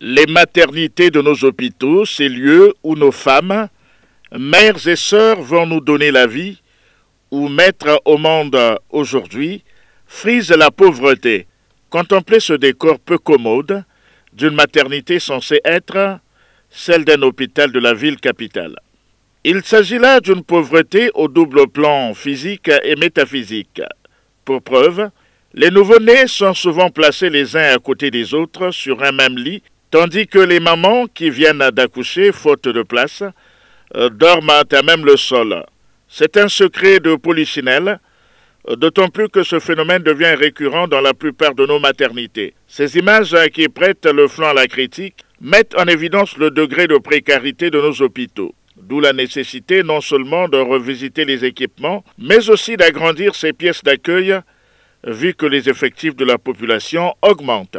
Les maternités de nos hôpitaux, ces lieux où nos femmes, mères et sœurs vont nous donner la vie, ou mettre au monde aujourd'hui, frisent la pauvreté. Contemplez ce décor peu commode d'une maternité censée être celle d'un hôpital de la ville capitale. Il s'agit là d'une pauvreté au double plan physique et métaphysique. Pour preuve, les nouveau-nés sont souvent placés les uns à côté des autres sur un même lit tandis que les mamans qui viennent d'accoucher, faute de place, euh, dorment à même le sol. C'est un secret de polichinelle, euh, d'autant plus que ce phénomène devient récurrent dans la plupart de nos maternités. Ces images qui prêtent le flanc à la critique mettent en évidence le degré de précarité de nos hôpitaux, d'où la nécessité non seulement de revisiter les équipements, mais aussi d'agrandir ces pièces d'accueil, vu que les effectifs de la population augmentent.